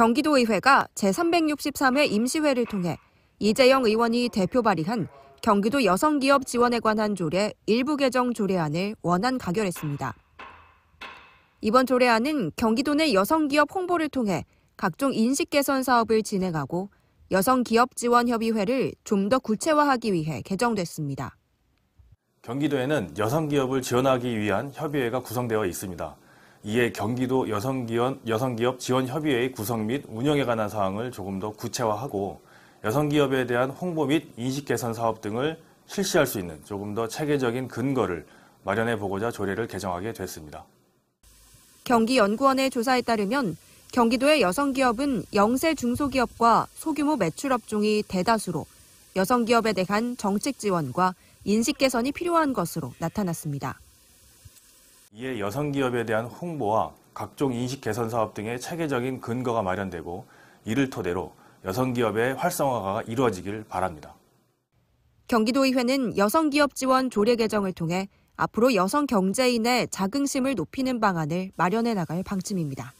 경기도의회가 제363회 임시회를 통해 이재영 의원이 대표 발의한 경기도 여성기업 지원에 관한 조례 일부 개정 조례안을 원안 가결했습니다. 이번 조례안은 경기도 내 여성기업 홍보를 통해 각종 인식 개선 사업을 진행하고 여성기업지원협의회를 좀 더 구체화하기 위해 개정됐습니다. 경기도에는 여성기업을 지원하기 위한 협의회가 구성되어 있습니다. 이에 경기도 여성기업, 여성기업 지원협의회의 구성 및 운영에 관한 사항을 조금 더 구체화하고 여성기업에 대한 홍보 및 인식 개선 사업 등을 실시할 수 있는 조금 더 체계적인 근거를 마련해 보고자 조례를 개정하게 됐습니다. 경기연구원의 조사에 따르면 경기도의 여성기업은 영세 중소기업과 소규모 매출 업종이 대다수로 여성기업에 대한 정책 지원과 인식 개선이 필요한 것으로 나타났습니다. 이에 여성 기업에 대한 홍보와 각종 인식 개선 사업 등의 체계적인 근거가 마련되고 이를 토대로 여성 기업의 활성화가 이루어지길 바랍니다. 경기도의회는 여성 기업 지원 조례 개정을 통해 앞으로 여성 경제인의 자긍심을 높이는 방안을 마련해 나갈 방침입니다.